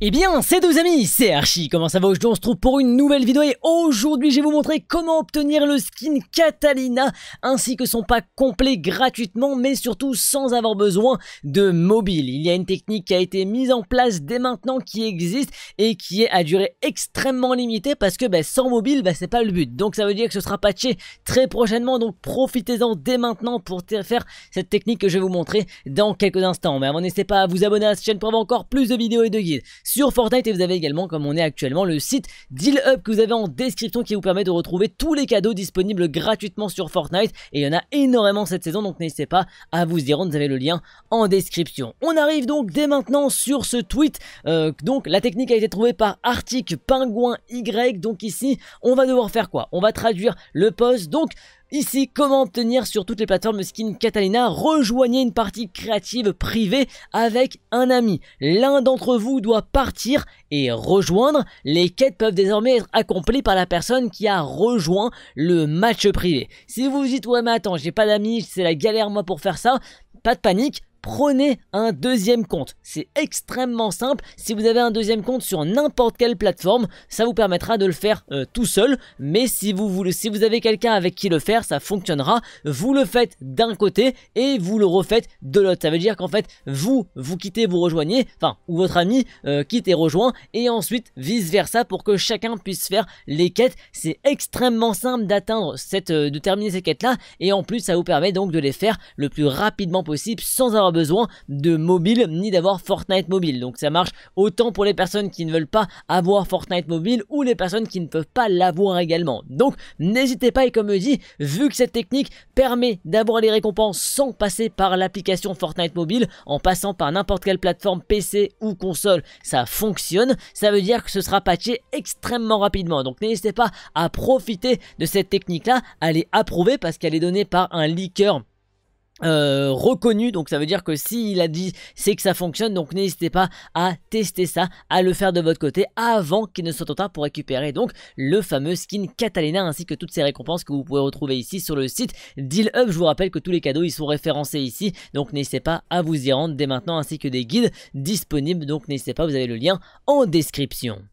Eh bien, c'est deux amis, c'est Archie, comment ça va Aujourd'hui on se trouve pour une nouvelle vidéo et aujourd'hui je vais vous montrer comment obtenir le skin Catalina ainsi que son pack complet gratuitement mais surtout sans avoir besoin de mobile. Il y a une technique qui a été mise en place dès maintenant qui existe et qui est à durée extrêmement limitée parce que ben, sans mobile bah, c'est pas le but. Donc ça veut dire que ce sera patché très prochainement donc profitez-en dès maintenant pour faire cette technique que je vais vous montrer dans quelques instants. Mais avant n'hésitez pas à vous abonner à cette chaîne pour avoir encore plus de vidéos et de guides sur Fortnite et vous avez également, comme on est actuellement, le site Up que vous avez en description qui vous permet de retrouver tous les cadeaux disponibles gratuitement sur Fortnite et il y en a énormément cette saison donc n'hésitez pas à vous y rendre, vous avez le lien en description. On arrive donc dès maintenant sur ce tweet, euh, donc la technique a été trouvée par Arctic Pingouin Y, donc ici on va devoir faire quoi On va traduire le post, donc Ici, comment obtenir sur toutes les plateformes skin Catalina Rejoignez une partie créative privée avec un ami. L'un d'entre vous doit partir et rejoindre. Les quêtes peuvent désormais être accomplies par la personne qui a rejoint le match privé. Si vous vous dites ouais mais attends j'ai pas d'amis, c'est la galère moi pour faire ça, pas de panique, prenez un deuxième compte. C'est extrêmement simple. Si vous avez un deuxième compte sur n'importe quelle plateforme, ça vous permettra de le faire euh, tout seul. Mais si vous voulez, si vous avez quelqu'un avec qui le faire, ça fonctionnera. Vous le faites d'un côté et vous le refaites de l'autre. Ça veut dire qu'en fait, vous, vous quittez, vous rejoignez, enfin, ou votre ami euh, quitte et rejoint, et ensuite vice versa pour que chacun puisse faire les quêtes. C'est extrêmement simple d'atteindre cette, euh, de terminer ces quêtes là, et en plus, ça vous permet donc de les faire le plus rapidement possible sans avoir besoin de mobile ni d'avoir Fortnite mobile. Donc ça marche autant pour les personnes qui ne veulent pas avoir Fortnite mobile ou les personnes qui ne peuvent pas l'avoir également. Donc n'hésitez pas et comme je dis, vu que cette technique permet d'avoir les récompenses sans passer par l'application Fortnite mobile, en passant par n'importe quelle plateforme PC ou console, ça fonctionne, ça veut dire que ce sera patché extrêmement rapidement. Donc n'hésitez pas à profiter de cette technique là, à approuver parce qu'elle est donnée par un leaker euh, reconnu donc ça veut dire que s'il a dit c'est que ça fonctionne donc n'hésitez pas à tester ça à le faire de votre côté avant qu'il ne soit trop tard pour récupérer donc le fameux skin Catalina ainsi que toutes ces récompenses que vous pouvez retrouver ici sur le site Deal Up je vous rappelle que tous les cadeaux ils sont référencés ici donc n'hésitez pas à vous y rendre dès maintenant ainsi que des guides disponibles donc n'hésitez pas vous avez le lien en description